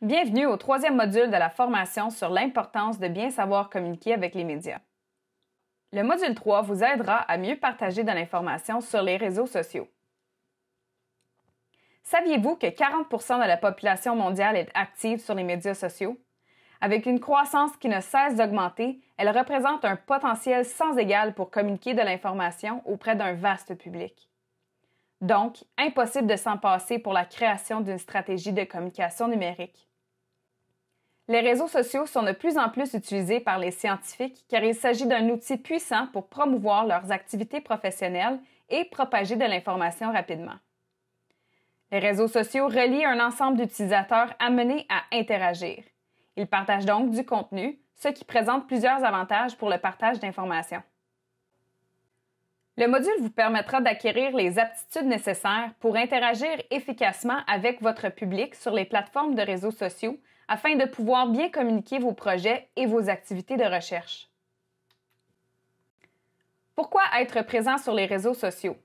Bienvenue au troisième module de la formation sur l'importance de bien savoir communiquer avec les médias. Le module 3 vous aidera à mieux partager de l'information sur les réseaux sociaux. Saviez-vous que 40 de la population mondiale est active sur les médias sociaux? Avec une croissance qui ne cesse d'augmenter, elle représente un potentiel sans égal pour communiquer de l'information auprès d'un vaste public. Donc, impossible de s'en passer pour la création d'une stratégie de communication numérique. Les réseaux sociaux sont de plus en plus utilisés par les scientifiques car il s'agit d'un outil puissant pour promouvoir leurs activités professionnelles et propager de l'information rapidement. Les réseaux sociaux relient un ensemble d'utilisateurs amenés à interagir. Ils partagent donc du contenu, ce qui présente plusieurs avantages pour le partage d'informations. Le module vous permettra d'acquérir les aptitudes nécessaires pour interagir efficacement avec votre public sur les plateformes de réseaux sociaux afin de pouvoir bien communiquer vos projets et vos activités de recherche. Pourquoi être présent sur les réseaux sociaux?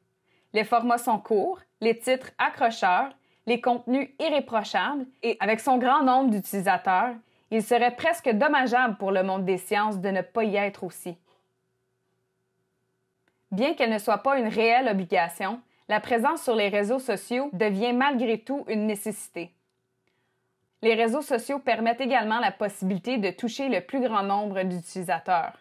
Les formats sont courts, les titres accrocheurs, les contenus irréprochables et avec son grand nombre d'utilisateurs, il serait presque dommageable pour le monde des sciences de ne pas y être aussi. Bien qu'elle ne soit pas une réelle obligation, la présence sur les réseaux sociaux devient malgré tout une nécessité. Les réseaux sociaux permettent également la possibilité de toucher le plus grand nombre d'utilisateurs.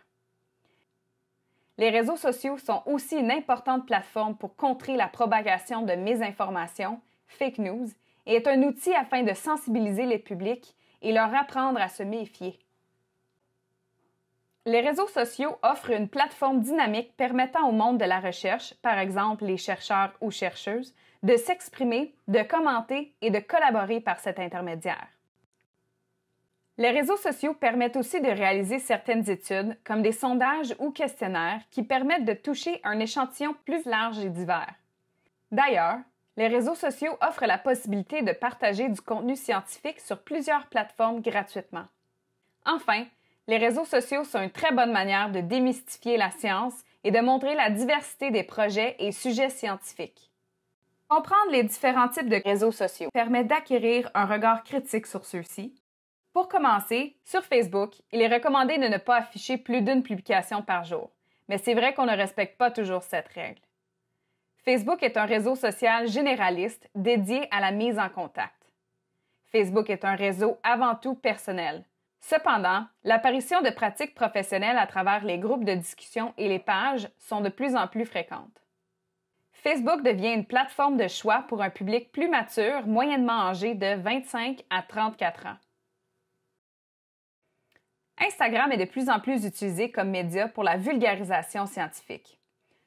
Les réseaux sociaux sont aussi une importante plateforme pour contrer la propagation de mésinformations, fake news, et est un outil afin de sensibiliser les publics et leur apprendre à se méfier. Les réseaux sociaux offrent une plateforme dynamique permettant au monde de la recherche, par exemple les chercheurs ou chercheuses, de s'exprimer, de commenter et de collaborer par cet intermédiaire. Les réseaux sociaux permettent aussi de réaliser certaines études, comme des sondages ou questionnaires, qui permettent de toucher un échantillon plus large et divers. D'ailleurs, les réseaux sociaux offrent la possibilité de partager du contenu scientifique sur plusieurs plateformes gratuitement. Enfin, les réseaux sociaux sont une très bonne manière de démystifier la science et de montrer la diversité des projets et sujets scientifiques. Comprendre les différents types de réseaux sociaux permet d'acquérir un regard critique sur ceux-ci. Pour commencer, sur Facebook, il est recommandé de ne pas afficher plus d'une publication par jour, mais c'est vrai qu'on ne respecte pas toujours cette règle. Facebook est un réseau social généraliste dédié à la mise en contact. Facebook est un réseau avant tout personnel. Cependant, l'apparition de pratiques professionnelles à travers les groupes de discussion et les pages sont de plus en plus fréquentes. Facebook devient une plateforme de choix pour un public plus mature, moyennement âgé de 25 à 34 ans. Instagram est de plus en plus utilisé comme média pour la vulgarisation scientifique.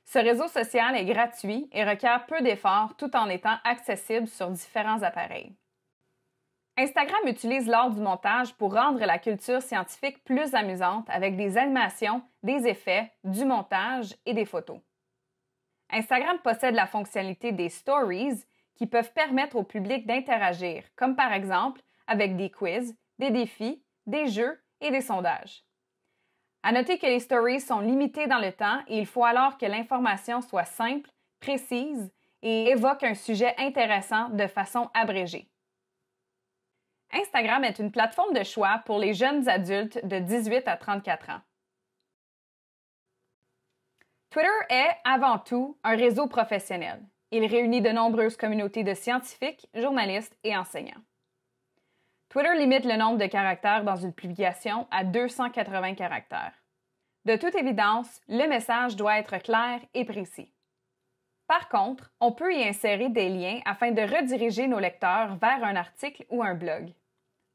Ce réseau social est gratuit et requiert peu d'efforts tout en étant accessible sur différents appareils. Instagram utilise l'art du montage pour rendre la culture scientifique plus amusante avec des animations, des effets, du montage et des photos. Instagram possède la fonctionnalité des stories qui peuvent permettre au public d'interagir, comme par exemple avec des quiz, des défis, des jeux et des sondages. À noter que les stories sont limitées dans le temps et il faut alors que l'information soit simple, précise et évoque un sujet intéressant de façon abrégée. Instagram est une plateforme de choix pour les jeunes adultes de 18 à 34 ans. Twitter est, avant tout, un réseau professionnel. Il réunit de nombreuses communautés de scientifiques, journalistes et enseignants. Twitter limite le nombre de caractères dans une publication à 280 caractères. De toute évidence, le message doit être clair et précis. Par contre, on peut y insérer des liens afin de rediriger nos lecteurs vers un article ou un blog.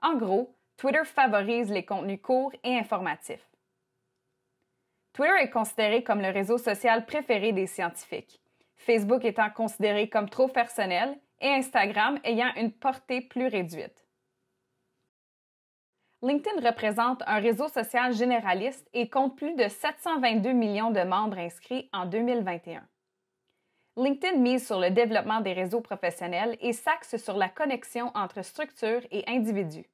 En gros, Twitter favorise les contenus courts et informatifs. Twitter est considéré comme le réseau social préféré des scientifiques, Facebook étant considéré comme trop personnel et Instagram ayant une portée plus réduite. LinkedIn représente un réseau social généraliste et compte plus de 722 millions de membres inscrits en 2021. LinkedIn mise sur le développement des réseaux professionnels et s'axe sur la connexion entre structures et individus.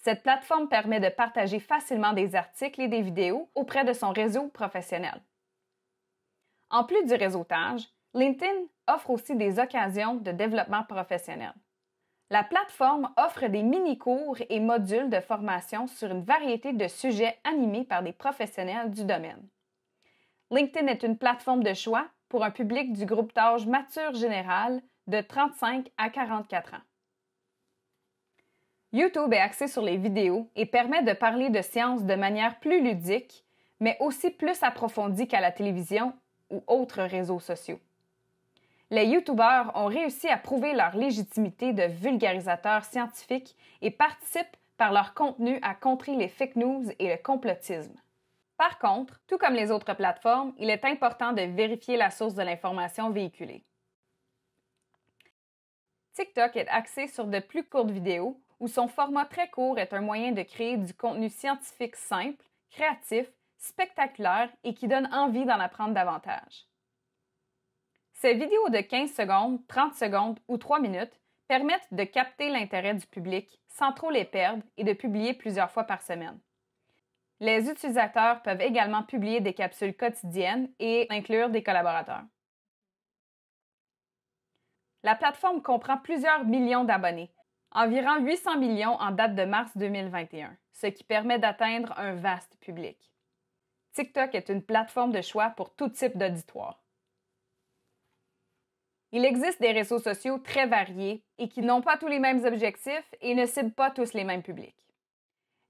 Cette plateforme permet de partager facilement des articles et des vidéos auprès de son réseau professionnel. En plus du réseautage, LinkedIn offre aussi des occasions de développement professionnel. La plateforme offre des mini-cours et modules de formation sur une variété de sujets animés par des professionnels du domaine. LinkedIn est une plateforme de choix pour un public du groupe d'âge mature général de 35 à 44 ans. YouTube est axé sur les vidéos et permet de parler de science de manière plus ludique, mais aussi plus approfondie qu'à la télévision ou autres réseaux sociaux. Les YouTubeurs ont réussi à prouver leur légitimité de vulgarisateurs scientifiques et participent par leur contenu à contrer les fake news et le complotisme. Par contre, tout comme les autres plateformes, il est important de vérifier la source de l'information véhiculée. TikTok est axé sur de plus courtes vidéos où son format très court est un moyen de créer du contenu scientifique simple, créatif, spectaculaire et qui donne envie d'en apprendre davantage. Ces vidéos de 15 secondes, 30 secondes ou 3 minutes permettent de capter l'intérêt du public sans trop les perdre et de publier plusieurs fois par semaine. Les utilisateurs peuvent également publier des capsules quotidiennes et inclure des collaborateurs. La plateforme comprend plusieurs millions d'abonnés environ 800 millions en date de mars 2021, ce qui permet d'atteindre un vaste public. TikTok est une plateforme de choix pour tout type d'auditoire. Il existe des réseaux sociaux très variés et qui n'ont pas tous les mêmes objectifs et ne ciblent pas tous les mêmes publics.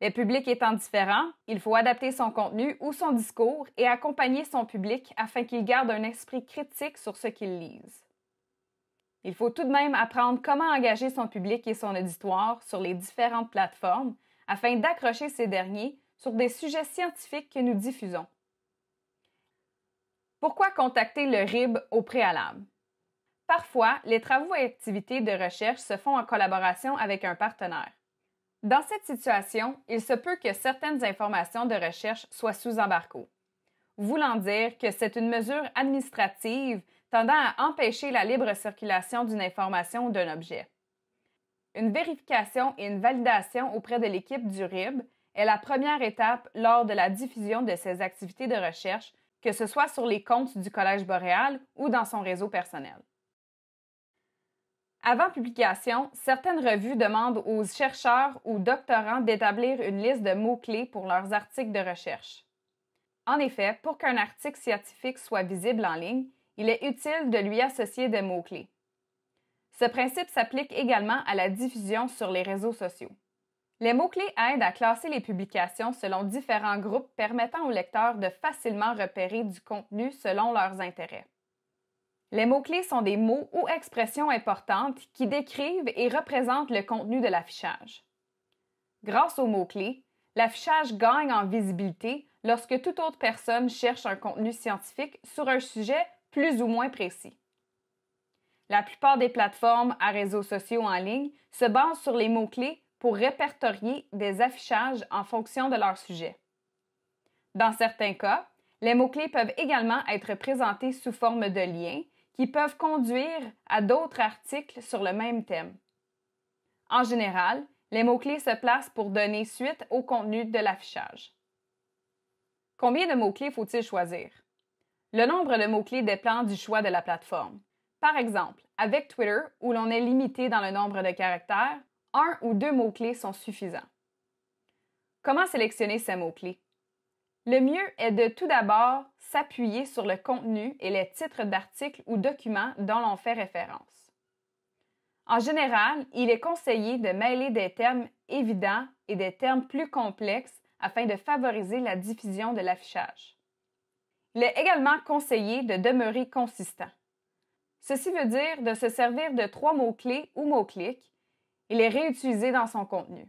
Les publics étant différents, il faut adapter son contenu ou son discours et accompagner son public afin qu'il garde un esprit critique sur ce qu'il lise. Il faut tout de même apprendre comment engager son public et son auditoire sur les différentes plateformes afin d'accrocher ces derniers sur des sujets scientifiques que nous diffusons. Pourquoi contacter le RIB au préalable? Parfois, les travaux et activités de recherche se font en collaboration avec un partenaire. Dans cette situation, il se peut que certaines informations de recherche soient sous embargo, voulant dire que c'est une mesure administrative tendant à empêcher la libre circulation d'une information ou d'un objet. Une vérification et une validation auprès de l'équipe du RIB est la première étape lors de la diffusion de ces activités de recherche, que ce soit sur les comptes du Collège boréal ou dans son réseau personnel. Avant publication, certaines revues demandent aux chercheurs ou doctorants d'établir une liste de mots-clés pour leurs articles de recherche. En effet, pour qu'un article scientifique soit visible en ligne, il est utile de lui associer des mots-clés. Ce principe s'applique également à la diffusion sur les réseaux sociaux. Les mots-clés aident à classer les publications selon différents groupes permettant aux lecteurs de facilement repérer du contenu selon leurs intérêts. Les mots-clés sont des mots ou expressions importantes qui décrivent et représentent le contenu de l'affichage. Grâce aux mots-clés, l'affichage gagne en visibilité lorsque toute autre personne cherche un contenu scientifique sur un sujet plus ou moins précis. La plupart des plateformes à réseaux sociaux en ligne se basent sur les mots-clés pour répertorier des affichages en fonction de leur sujet. Dans certains cas, les mots-clés peuvent également être présentés sous forme de liens qui peuvent conduire à d'autres articles sur le même thème. En général, les mots-clés se placent pour donner suite au contenu de l'affichage. Combien de mots-clés faut-il choisir? le nombre de mots-clés dépend du choix de la plateforme. Par exemple, avec Twitter, où l'on est limité dans le nombre de caractères, un ou deux mots-clés sont suffisants. Comment sélectionner ces mots-clés? Le mieux est de tout d'abord s'appuyer sur le contenu et les titres d'articles ou documents dont l'on fait référence. En général, il est conseillé de mêler des termes évidents et des termes plus complexes afin de favoriser la diffusion de l'affichage. Il est également conseillé de demeurer consistant. Ceci veut dire de se servir de trois mots-clés ou mots-clics et les réutiliser dans son contenu.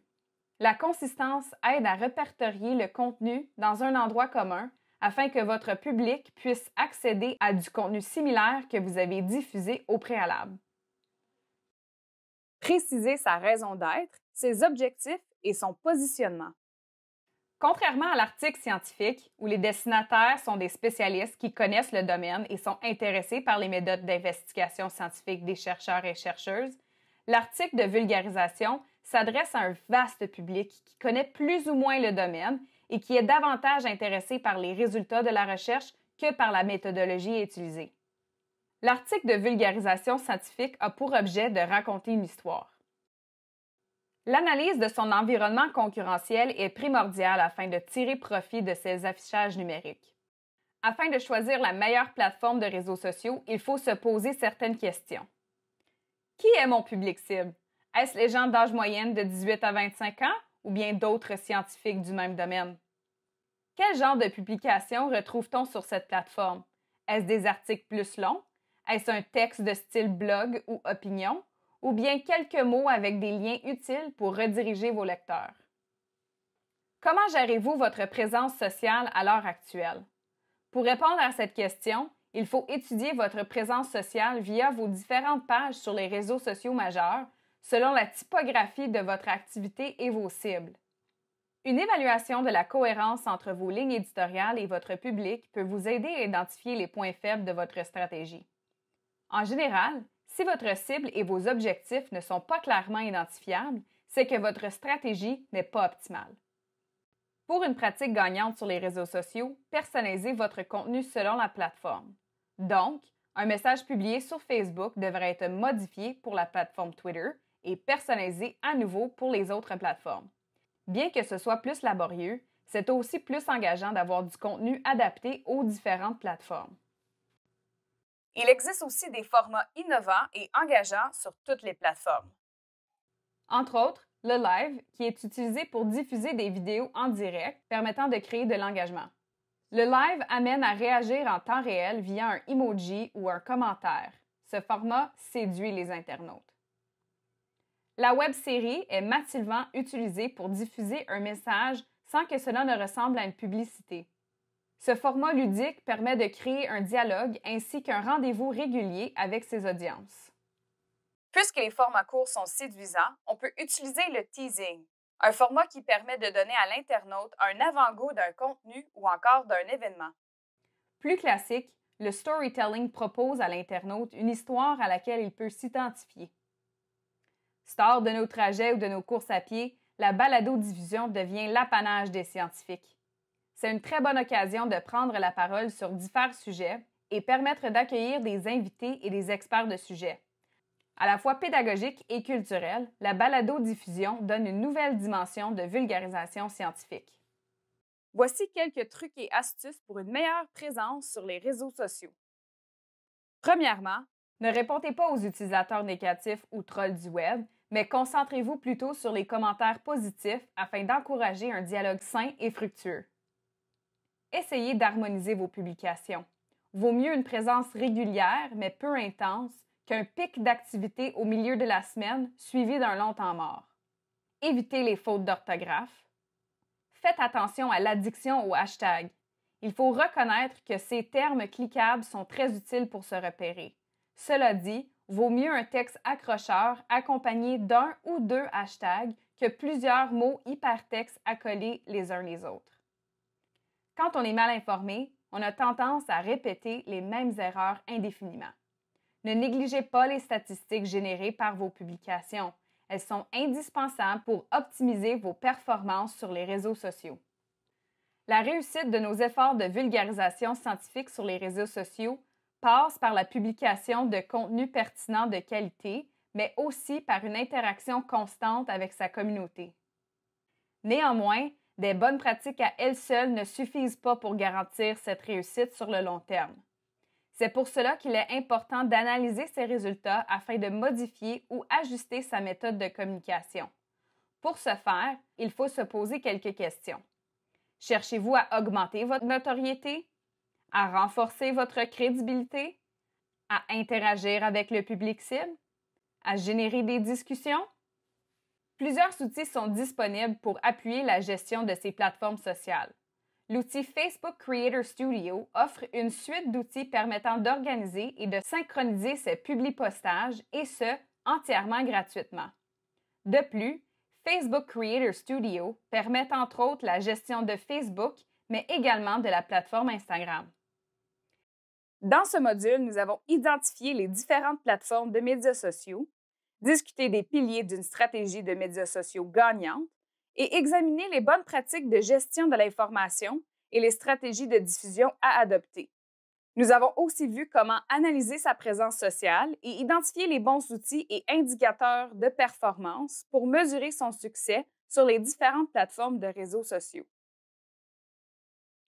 La consistance aide à répertorier le contenu dans un endroit commun afin que votre public puisse accéder à du contenu similaire que vous avez diffusé au préalable. Préciser sa raison d'être, ses objectifs et son positionnement. Contrairement à l'article scientifique, où les destinataires sont des spécialistes qui connaissent le domaine et sont intéressés par les méthodes d'investigation scientifique des chercheurs et chercheuses, l'article de vulgarisation s'adresse à un vaste public qui connaît plus ou moins le domaine et qui est davantage intéressé par les résultats de la recherche que par la méthodologie utilisée. L'article de vulgarisation scientifique a pour objet de raconter une histoire. L'analyse de son environnement concurrentiel est primordiale afin de tirer profit de ses affichages numériques. Afin de choisir la meilleure plateforme de réseaux sociaux, il faut se poser certaines questions. Qui est mon public cible? Est-ce les gens d'âge moyenne de 18 à 25 ans ou bien d'autres scientifiques du même domaine? Quel genre de publication retrouve-t-on sur cette plateforme? Est-ce des articles plus longs? Est-ce un texte de style blog ou opinion? ou bien quelques mots avec des liens utiles pour rediriger vos lecteurs. Comment gérez-vous votre présence sociale à l'heure actuelle? Pour répondre à cette question, il faut étudier votre présence sociale via vos différentes pages sur les réseaux sociaux majeurs, selon la typographie de votre activité et vos cibles. Une évaluation de la cohérence entre vos lignes éditoriales et votre public peut vous aider à identifier les points faibles de votre stratégie. En général, si votre cible et vos objectifs ne sont pas clairement identifiables, c'est que votre stratégie n'est pas optimale. Pour une pratique gagnante sur les réseaux sociaux, personnalisez votre contenu selon la plateforme. Donc, un message publié sur Facebook devrait être modifié pour la plateforme Twitter et personnalisé à nouveau pour les autres plateformes. Bien que ce soit plus laborieux, c'est aussi plus engageant d'avoir du contenu adapté aux différentes plateformes. Il existe aussi des formats innovants et engageants sur toutes les plateformes. Entre autres, le live, qui est utilisé pour diffuser des vidéos en direct permettant de créer de l'engagement. Le live amène à réagir en temps réel via un emoji ou un commentaire. Ce format séduit les internautes. La web-série est massivement utilisée pour diffuser un message sans que cela ne ressemble à une publicité. Ce format ludique permet de créer un dialogue ainsi qu'un rendez-vous régulier avec ses audiences. Puisque les formats courts sont séduisants, on peut utiliser le teasing, un format qui permet de donner à l'internaute un avant-goût d'un contenu ou encore d'un événement. Plus classique, le storytelling propose à l'internaute une histoire à laquelle il peut s'identifier. Star de nos trajets ou de nos courses à pied, la balado devient l'apanage des scientifiques. C'est une très bonne occasion de prendre la parole sur divers sujets et permettre d'accueillir des invités et des experts de sujets. À la fois pédagogique et culturelle, la balado-diffusion donne une nouvelle dimension de vulgarisation scientifique. Voici quelques trucs et astuces pour une meilleure présence sur les réseaux sociaux. Premièrement, ne répondez pas aux utilisateurs négatifs ou trolls du web, mais concentrez-vous plutôt sur les commentaires positifs afin d'encourager un dialogue sain et fructueux essayez d'harmoniser vos publications. Vaut mieux une présence régulière, mais peu intense, qu'un pic d'activité au milieu de la semaine suivi d'un long temps mort. Évitez les fautes d'orthographe. Faites attention à l'addiction aux hashtags. Il faut reconnaître que ces termes cliquables sont très utiles pour se repérer. Cela dit, vaut mieux un texte accrocheur accompagné d'un ou deux hashtags que plusieurs mots hypertextes accolés les uns les autres. Quand on est mal informé, on a tendance à répéter les mêmes erreurs indéfiniment. Ne négligez pas les statistiques générées par vos publications. Elles sont indispensables pour optimiser vos performances sur les réseaux sociaux. La réussite de nos efforts de vulgarisation scientifique sur les réseaux sociaux passe par la publication de contenus pertinents de qualité, mais aussi par une interaction constante avec sa communauté. Néanmoins, des bonnes pratiques à elles seules ne suffisent pas pour garantir cette réussite sur le long terme. C'est pour cela qu'il est important d'analyser ses résultats afin de modifier ou ajuster sa méthode de communication. Pour ce faire, il faut se poser quelques questions. Cherchez-vous à augmenter votre notoriété, à renforcer votre crédibilité, à interagir avec le public cible, à générer des discussions? Plusieurs outils sont disponibles pour appuyer la gestion de ces plateformes sociales. L'outil Facebook Creator Studio offre une suite d'outils permettant d'organiser et de synchroniser ses publipostages et ce, entièrement gratuitement. De plus, Facebook Creator Studio permet entre autres la gestion de Facebook, mais également de la plateforme Instagram. Dans ce module, nous avons identifié les différentes plateformes de médias sociaux, discuter des piliers d'une stratégie de médias sociaux gagnante et examiner les bonnes pratiques de gestion de l'information et les stratégies de diffusion à adopter. Nous avons aussi vu comment analyser sa présence sociale et identifier les bons outils et indicateurs de performance pour mesurer son succès sur les différentes plateformes de réseaux sociaux.